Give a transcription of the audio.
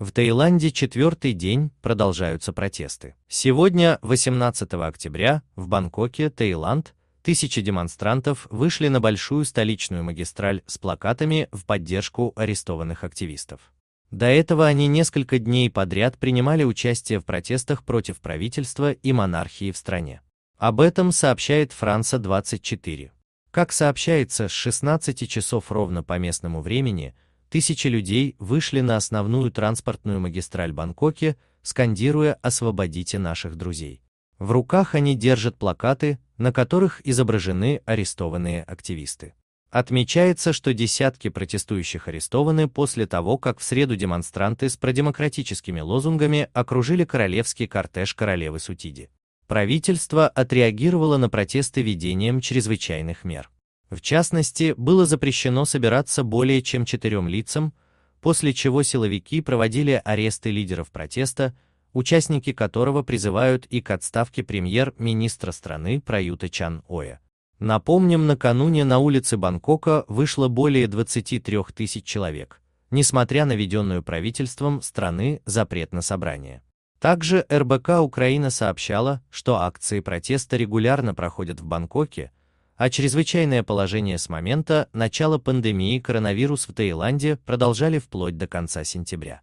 В Таиланде четвертый день продолжаются протесты. Сегодня, 18 октября, в Бангкоке, Таиланд, тысячи демонстрантов вышли на большую столичную магистраль с плакатами в поддержку арестованных активистов. До этого они несколько дней подряд принимали участие в протестах против правительства и монархии в стране. Об этом сообщает Франса 24. Как сообщается, с 16 часов ровно по местному времени тысячи людей вышли на основную транспортную магистраль Бангкоке, скандируя «Освободите наших друзей». В руках они держат плакаты, на которых изображены арестованные активисты. Отмечается, что десятки протестующих арестованы после того, как в среду демонстранты с продемократическими лозунгами окружили королевский кортеж королевы Сутиди. Правительство отреагировало на протесты введением чрезвычайных мер. В частности, было запрещено собираться более чем четырем лицам, после чего силовики проводили аресты лидеров протеста, участники которого призывают и к отставке премьер-министра страны Праюта Чан Оя. Напомним, накануне на улице Бангкока вышло более 23 тысяч человек, несмотря на введенную правительством страны запрет на собрание. Также РБК Украина сообщала, что акции протеста регулярно проходят в Бангкоке, а чрезвычайное положение с момента начала пандемии коронавирус в Таиланде продолжали вплоть до конца сентября.